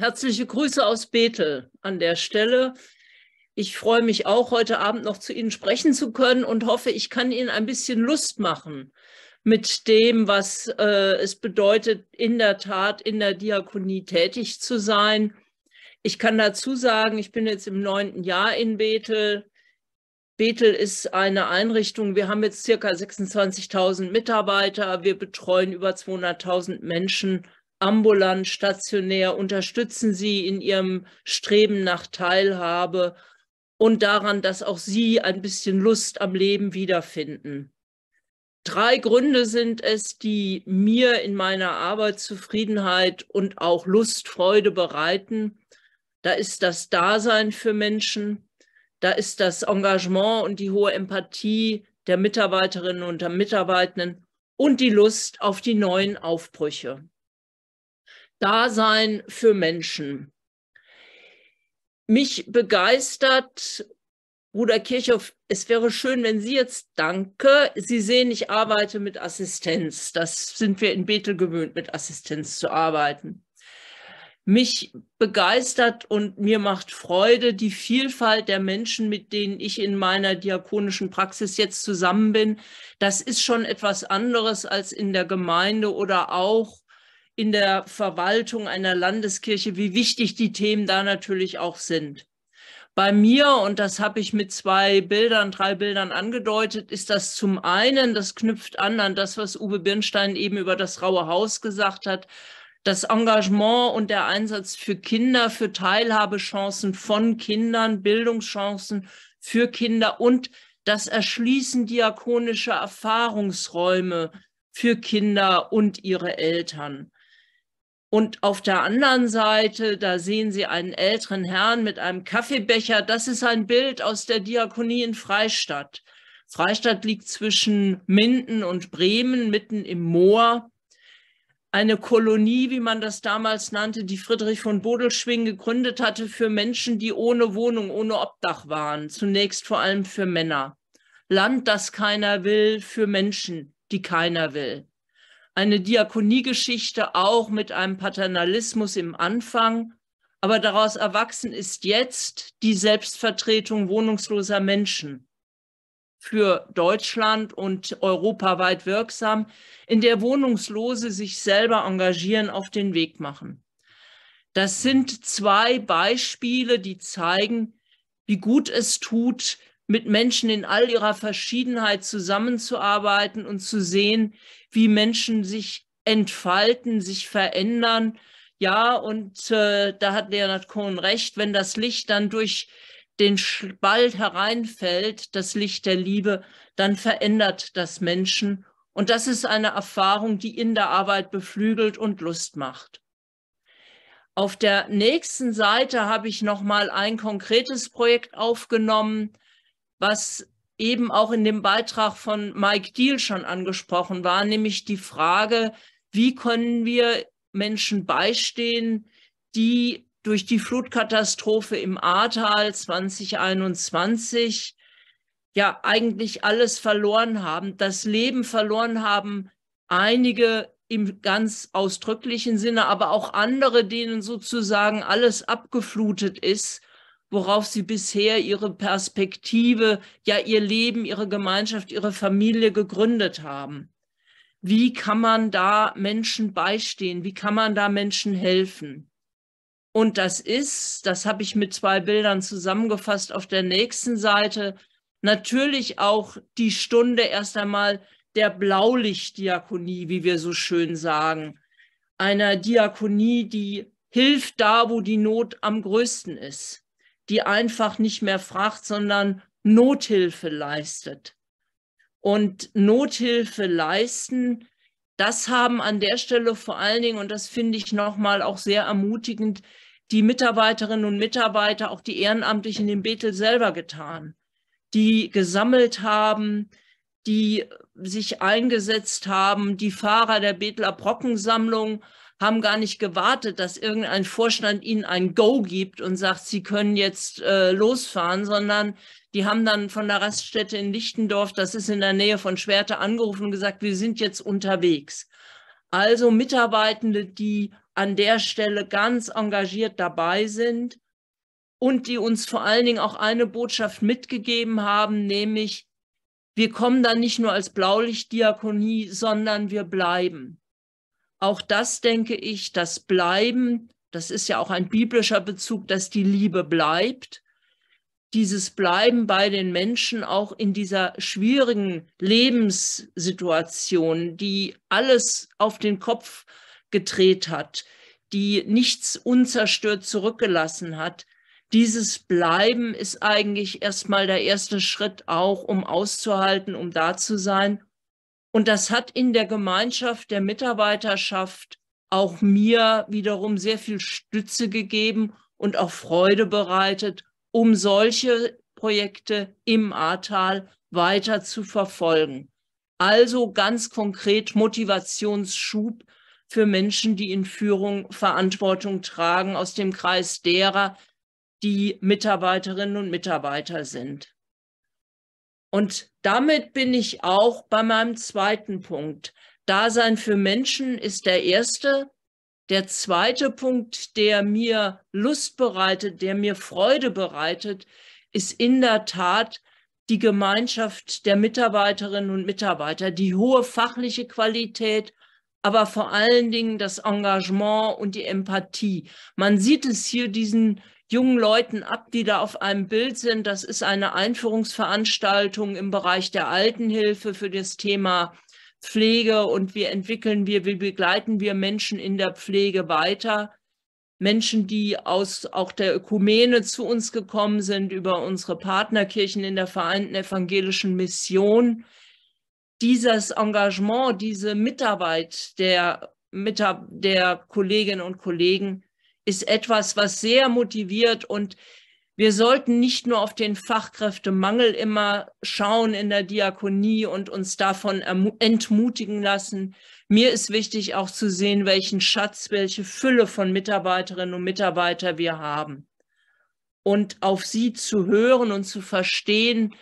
Herzliche Grüße aus Bethel an der Stelle. Ich freue mich auch, heute Abend noch zu Ihnen sprechen zu können und hoffe, ich kann Ihnen ein bisschen Lust machen mit dem, was äh, es bedeutet, in der Tat in der Diakonie tätig zu sein. Ich kann dazu sagen, ich bin jetzt im neunten Jahr in Bethel. Bethel ist eine Einrichtung, wir haben jetzt circa 26.000 Mitarbeiter, wir betreuen über 200.000 Menschen ambulant, stationär, unterstützen sie in ihrem Streben nach Teilhabe und daran, dass auch sie ein bisschen Lust am Leben wiederfinden. Drei Gründe sind es, die mir in meiner Arbeit Zufriedenheit und auch Lust, Freude bereiten. Da ist das Dasein für Menschen, da ist das Engagement und die hohe Empathie der Mitarbeiterinnen und der Mitarbeitenden und die Lust auf die neuen Aufbrüche. Dasein für Menschen. Mich begeistert, Bruder Kirchhoff, es wäre schön, wenn Sie jetzt danke. Sie sehen, ich arbeite mit Assistenz. Das sind wir in Bethel gewöhnt, mit Assistenz zu arbeiten. Mich begeistert und mir macht Freude die Vielfalt der Menschen, mit denen ich in meiner diakonischen Praxis jetzt zusammen bin. Das ist schon etwas anderes als in der Gemeinde oder auch in der Verwaltung einer Landeskirche, wie wichtig die Themen da natürlich auch sind. Bei mir, und das habe ich mit zwei Bildern, drei Bildern angedeutet, ist das zum einen, das knüpft an an das, was Uwe Birnstein eben über das Raue Haus gesagt hat, das Engagement und der Einsatz für Kinder, für Teilhabechancen von Kindern, Bildungschancen für Kinder und das Erschließen diakonischer Erfahrungsräume für Kinder und ihre Eltern. Und auf der anderen Seite, da sehen Sie einen älteren Herrn mit einem Kaffeebecher. Das ist ein Bild aus der Diakonie in Freistadt. Freistadt liegt zwischen Minden und Bremen, mitten im Moor. Eine Kolonie, wie man das damals nannte, die Friedrich von Bodelschwing gegründet hatte für Menschen, die ohne Wohnung, ohne Obdach waren. Zunächst vor allem für Männer. Land, das keiner will, für Menschen, die keiner will eine Diakoniegeschichte auch mit einem Paternalismus im Anfang, aber daraus erwachsen ist jetzt die Selbstvertretung wohnungsloser Menschen für Deutschland und europaweit wirksam, in der Wohnungslose sich selber engagieren, auf den Weg machen. Das sind zwei Beispiele, die zeigen, wie gut es tut, mit Menschen in all ihrer Verschiedenheit zusammenzuarbeiten und zu sehen, wie Menschen sich entfalten, sich verändern. Ja, und äh, da hat Leonard Cohen recht, wenn das Licht dann durch den Spalt hereinfällt, das Licht der Liebe, dann verändert das Menschen. Und das ist eine Erfahrung, die in der Arbeit beflügelt und Lust macht. Auf der nächsten Seite habe ich nochmal ein konkretes Projekt aufgenommen, was eben auch in dem Beitrag von Mike Deal schon angesprochen war, nämlich die Frage, wie können wir Menschen beistehen, die durch die Flutkatastrophe im Ahrtal 2021 ja eigentlich alles verloren haben, das Leben verloren haben, einige im ganz ausdrücklichen Sinne, aber auch andere, denen sozusagen alles abgeflutet ist worauf sie bisher ihre Perspektive, ja ihr Leben, ihre Gemeinschaft, ihre Familie gegründet haben. Wie kann man da Menschen beistehen? Wie kann man da Menschen helfen? Und das ist, das habe ich mit zwei Bildern zusammengefasst auf der nächsten Seite, natürlich auch die Stunde erst einmal der Blaulichtdiakonie, wie wir so schön sagen. Einer Diakonie, die hilft da, wo die Not am größten ist die einfach nicht mehr fragt, sondern Nothilfe leistet. Und Nothilfe leisten, das haben an der Stelle vor allen Dingen, und das finde ich nochmal auch sehr ermutigend, die Mitarbeiterinnen und Mitarbeiter, auch die Ehrenamtlichen in Bethel selber getan, die gesammelt haben, die sich eingesetzt haben, die Fahrer der Beteler Brockensammlung haben gar nicht gewartet, dass irgendein Vorstand ihnen ein Go gibt und sagt, sie können jetzt äh, losfahren, sondern die haben dann von der Raststätte in Lichtendorf, das ist in der Nähe von Schwerte, angerufen und gesagt, wir sind jetzt unterwegs. Also Mitarbeitende, die an der Stelle ganz engagiert dabei sind und die uns vor allen Dingen auch eine Botschaft mitgegeben haben, nämlich, wir kommen dann nicht nur als Blaulichtdiakonie, sondern wir bleiben auch das denke ich, das Bleiben, das ist ja auch ein biblischer Bezug, dass die Liebe bleibt. Dieses Bleiben bei den Menschen auch in dieser schwierigen Lebenssituation, die alles auf den Kopf gedreht hat, die nichts unzerstört zurückgelassen hat. Dieses Bleiben ist eigentlich erstmal der erste Schritt auch, um auszuhalten, um da zu sein und das hat in der Gemeinschaft der Mitarbeiterschaft auch mir wiederum sehr viel Stütze gegeben und auch Freude bereitet, um solche Projekte im Ahrtal weiter zu verfolgen. Also ganz konkret Motivationsschub für Menschen, die in Führung Verantwortung tragen aus dem Kreis derer, die Mitarbeiterinnen und Mitarbeiter sind. Und damit bin ich auch bei meinem zweiten Punkt. Dasein für Menschen ist der erste. Der zweite Punkt, der mir Lust bereitet, der mir Freude bereitet, ist in der Tat die Gemeinschaft der Mitarbeiterinnen und Mitarbeiter, die hohe fachliche Qualität, aber vor allen Dingen das Engagement und die Empathie. Man sieht es hier diesen jungen Leuten ab, die da auf einem Bild sind. Das ist eine Einführungsveranstaltung im Bereich der Altenhilfe für das Thema Pflege und wie entwickeln wir, wie begleiten wir Menschen in der Pflege weiter. Menschen, die aus auch der Ökumene zu uns gekommen sind über unsere Partnerkirchen in der Vereinten Evangelischen Mission. Dieses Engagement, diese Mitarbeit der, der Kolleginnen und Kollegen ist etwas, was sehr motiviert und wir sollten nicht nur auf den Fachkräftemangel immer schauen in der Diakonie und uns davon entmutigen lassen. Mir ist wichtig auch zu sehen, welchen Schatz, welche Fülle von Mitarbeiterinnen und Mitarbeitern wir haben. Und auf sie zu hören und zu verstehen,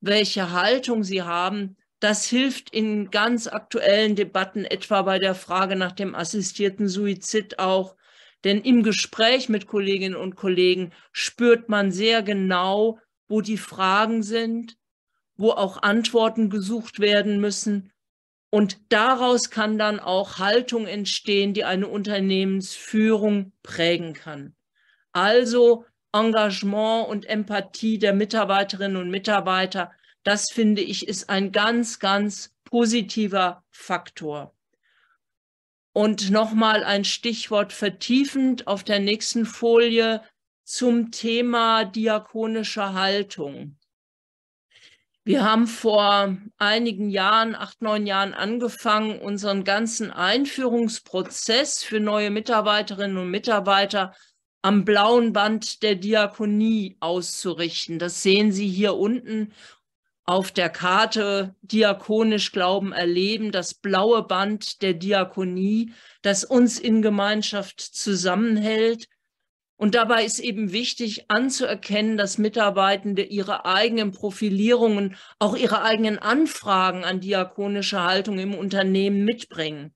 welche Haltung sie haben, das hilft in ganz aktuellen Debatten, etwa bei der Frage nach dem assistierten Suizid auch, denn im Gespräch mit Kolleginnen und Kollegen spürt man sehr genau, wo die Fragen sind, wo auch Antworten gesucht werden müssen. Und daraus kann dann auch Haltung entstehen, die eine Unternehmensführung prägen kann. Also Engagement und Empathie der Mitarbeiterinnen und Mitarbeiter, das finde ich, ist ein ganz, ganz positiver Faktor. Und nochmal ein Stichwort vertiefend auf der nächsten Folie zum Thema diakonische Haltung. Wir haben vor einigen Jahren, acht, neun Jahren angefangen, unseren ganzen Einführungsprozess für neue Mitarbeiterinnen und Mitarbeiter am blauen Band der Diakonie auszurichten. Das sehen Sie hier unten auf der Karte diakonisch Glauben erleben, das blaue Band der Diakonie, das uns in Gemeinschaft zusammenhält. Und dabei ist eben wichtig anzuerkennen, dass Mitarbeitende ihre eigenen Profilierungen, auch ihre eigenen Anfragen an diakonische Haltung im Unternehmen mitbringen.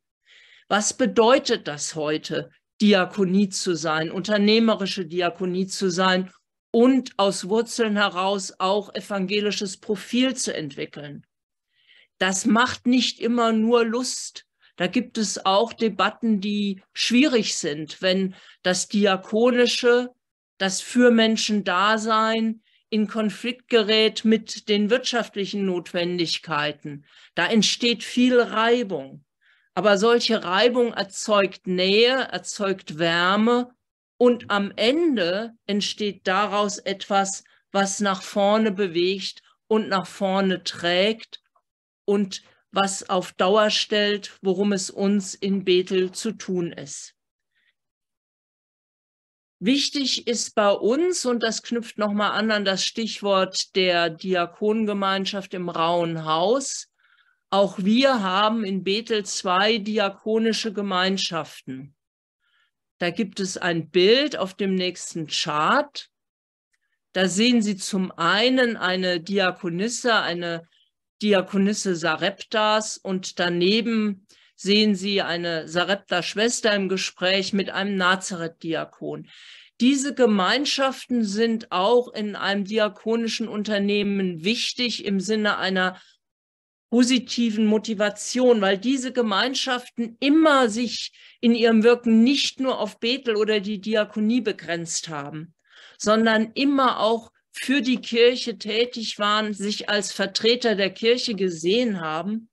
Was bedeutet das heute, Diakonie zu sein, unternehmerische Diakonie zu sein und aus Wurzeln heraus auch evangelisches Profil zu entwickeln. Das macht nicht immer nur Lust. Da gibt es auch Debatten, die schwierig sind, wenn das Diakonische, das für Menschen Dasein in Konflikt gerät mit den wirtschaftlichen Notwendigkeiten. Da entsteht viel Reibung. Aber solche Reibung erzeugt Nähe, erzeugt Wärme und am Ende entsteht daraus etwas, was nach vorne bewegt und nach vorne trägt und was auf Dauer stellt, worum es uns in Bethel zu tun ist. Wichtig ist bei uns, und das knüpft nochmal an an das Stichwort der Diakongemeinschaft im Rauen Haus, auch wir haben in Bethel zwei diakonische Gemeinschaften. Da gibt es ein Bild auf dem nächsten Chart. Da sehen Sie zum einen eine Diakonisse, eine Diakonisse Sareptas und daneben sehen Sie eine Sarepta-Schwester im Gespräch mit einem Nazareth-Diakon. Diese Gemeinschaften sind auch in einem diakonischen Unternehmen wichtig im Sinne einer positiven Motivation, weil diese Gemeinschaften immer sich in ihrem Wirken nicht nur auf Bethel oder die Diakonie begrenzt haben, sondern immer auch für die Kirche tätig waren, sich als Vertreter der Kirche gesehen haben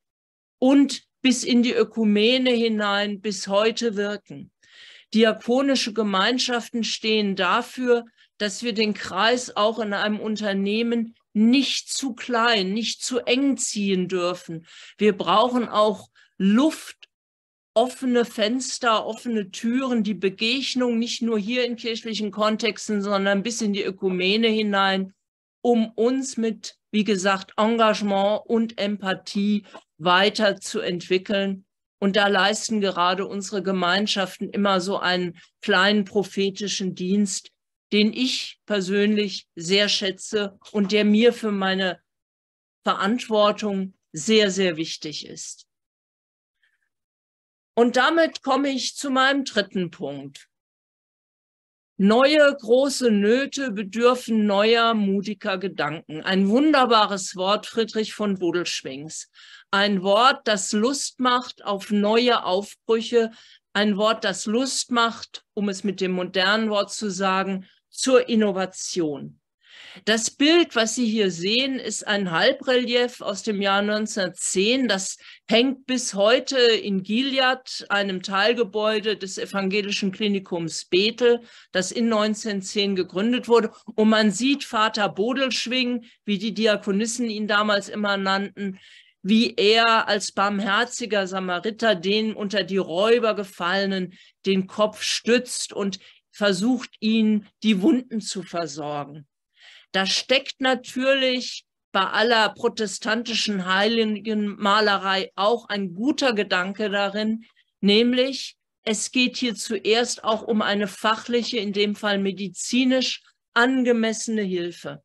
und bis in die Ökumene hinein bis heute wirken. Diakonische Gemeinschaften stehen dafür, dass wir den Kreis auch in einem Unternehmen nicht zu klein, nicht zu eng ziehen dürfen. Wir brauchen auch Luft, offene Fenster, offene Türen, die Begegnung nicht nur hier in kirchlichen Kontexten, sondern bis in die Ökumene hinein, um uns mit, wie gesagt, Engagement und Empathie weiterzuentwickeln. Und da leisten gerade unsere Gemeinschaften immer so einen kleinen prophetischen Dienst, den ich persönlich sehr schätze und der mir für meine Verantwortung sehr, sehr wichtig ist. Und damit komme ich zu meinem dritten Punkt. Neue große Nöte bedürfen neuer, mutiger Gedanken. Ein wunderbares Wort Friedrich von Bodelschwings. Ein Wort, das Lust macht auf neue Aufbrüche, ein Wort, das Lust macht, um es mit dem modernen Wort zu sagen, zur Innovation. Das Bild, was Sie hier sehen, ist ein Halbrelief aus dem Jahr 1910. Das hängt bis heute in Gilead, einem Teilgebäude des evangelischen Klinikums Bethel, das in 1910 gegründet wurde. Und man sieht Vater Bodelschwing, wie die Diakonissen ihn damals immer nannten, wie er als barmherziger Samariter den unter die Räuber gefallenen den Kopf stützt und versucht, ihn die Wunden zu versorgen. Da steckt natürlich bei aller protestantischen Heiligenmalerei auch ein guter Gedanke darin, nämlich es geht hier zuerst auch um eine fachliche, in dem Fall medizinisch angemessene Hilfe.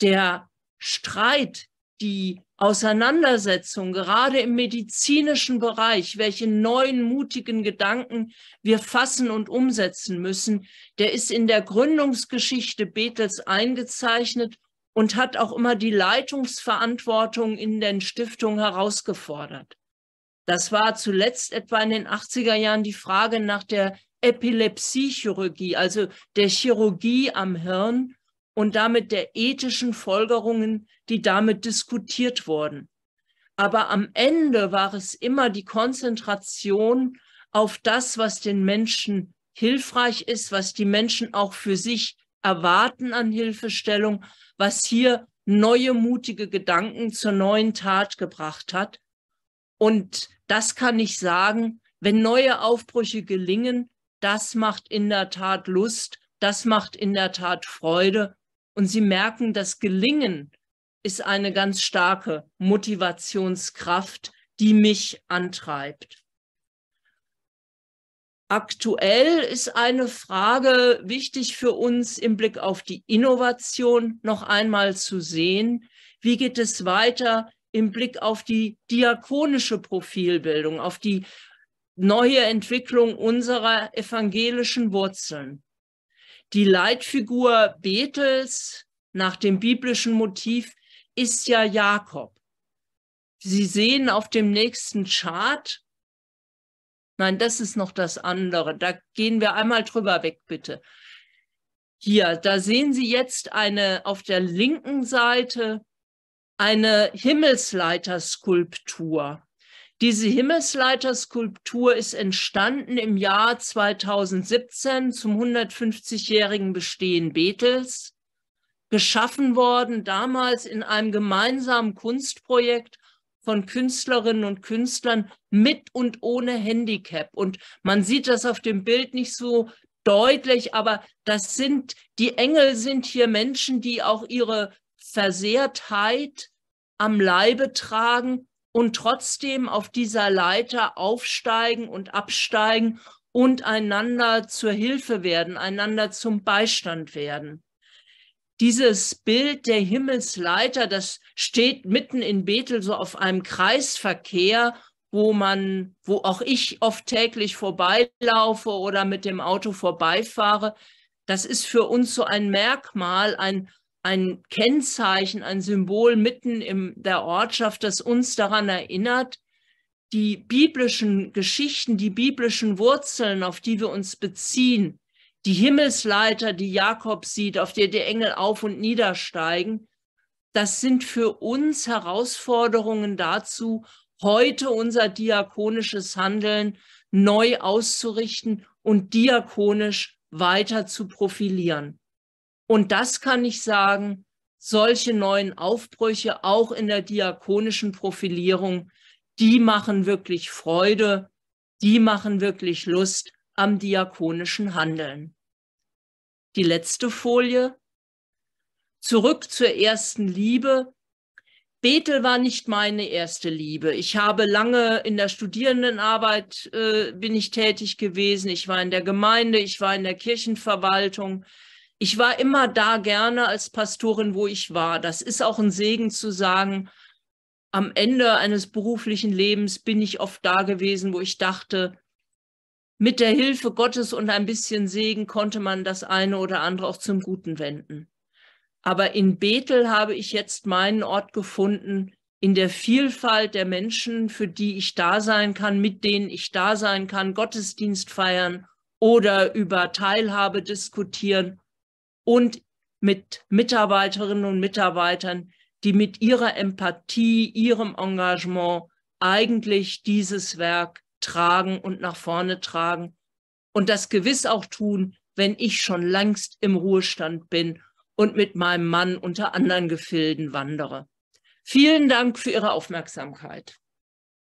Der Streit die Auseinandersetzung, gerade im medizinischen Bereich, welche neuen mutigen Gedanken wir fassen und umsetzen müssen, der ist in der Gründungsgeschichte Bethels eingezeichnet und hat auch immer die Leitungsverantwortung in den Stiftungen herausgefordert. Das war zuletzt etwa in den 80er Jahren die Frage nach der Epilepsiechirurgie, also der Chirurgie am Hirn und damit der ethischen Folgerungen, die damit diskutiert wurden. Aber am Ende war es immer die Konzentration auf das, was den Menschen hilfreich ist, was die Menschen auch für sich erwarten an Hilfestellung, was hier neue mutige Gedanken zur neuen Tat gebracht hat. Und das kann ich sagen, wenn neue Aufbrüche gelingen, das macht in der Tat Lust, das macht in der Tat Freude und sie merken, das Gelingen ist eine ganz starke Motivationskraft, die mich antreibt. Aktuell ist eine Frage wichtig für uns im Blick auf die Innovation noch einmal zu sehen. Wie geht es weiter im Blick auf die diakonische Profilbildung, auf die neue Entwicklung unserer evangelischen Wurzeln? Die Leitfigur Bethels nach dem biblischen Motiv ist ja Jakob. Sie sehen auf dem nächsten Chart, nein, das ist noch das andere, da gehen wir einmal drüber weg, bitte. Hier, da sehen Sie jetzt eine auf der linken Seite eine Himmelsleiterskulptur. Diese Himmelsleiterskulptur ist entstanden im Jahr 2017 zum 150-jährigen Bestehen Bethels, geschaffen worden damals in einem gemeinsamen Kunstprojekt von Künstlerinnen und Künstlern mit und ohne Handicap. Und man sieht das auf dem Bild nicht so deutlich, aber das sind, die Engel sind hier Menschen, die auch ihre Versehrtheit am Leibe tragen und trotzdem auf dieser Leiter aufsteigen und absteigen und einander zur Hilfe werden, einander zum Beistand werden. Dieses Bild der Himmelsleiter, das steht mitten in Bethel so auf einem Kreisverkehr wo man, wo auch ich oft täglich vorbeilaufe oder mit dem Auto vorbeifahre. Das ist für uns so ein Merkmal, ein ein Kennzeichen, ein Symbol mitten in der Ortschaft, das uns daran erinnert, die biblischen Geschichten, die biblischen Wurzeln, auf die wir uns beziehen, die Himmelsleiter, die Jakob sieht, auf der die Engel auf und niedersteigen, das sind für uns Herausforderungen dazu, heute unser diakonisches Handeln neu auszurichten und diakonisch weiter zu profilieren. Und das kann ich sagen, solche neuen Aufbrüche, auch in der diakonischen Profilierung, die machen wirklich Freude, die machen wirklich Lust am diakonischen Handeln. Die letzte Folie. Zurück zur ersten Liebe. Bethel war nicht meine erste Liebe. Ich habe lange in der Studierendenarbeit äh, bin ich tätig gewesen. Ich war in der Gemeinde, ich war in der Kirchenverwaltung ich war immer da gerne als Pastorin, wo ich war. Das ist auch ein Segen zu sagen, am Ende eines beruflichen Lebens bin ich oft da gewesen, wo ich dachte, mit der Hilfe Gottes und ein bisschen Segen konnte man das eine oder andere auch zum Guten wenden. Aber in Bethel habe ich jetzt meinen Ort gefunden, in der Vielfalt der Menschen, für die ich da sein kann, mit denen ich da sein kann, Gottesdienst feiern oder über Teilhabe diskutieren und mit Mitarbeiterinnen und Mitarbeitern, die mit ihrer Empathie, ihrem Engagement eigentlich dieses Werk tragen und nach vorne tragen und das gewiss auch tun, wenn ich schon längst im Ruhestand bin und mit meinem Mann unter anderen Gefilden wandere. Vielen Dank für Ihre Aufmerksamkeit.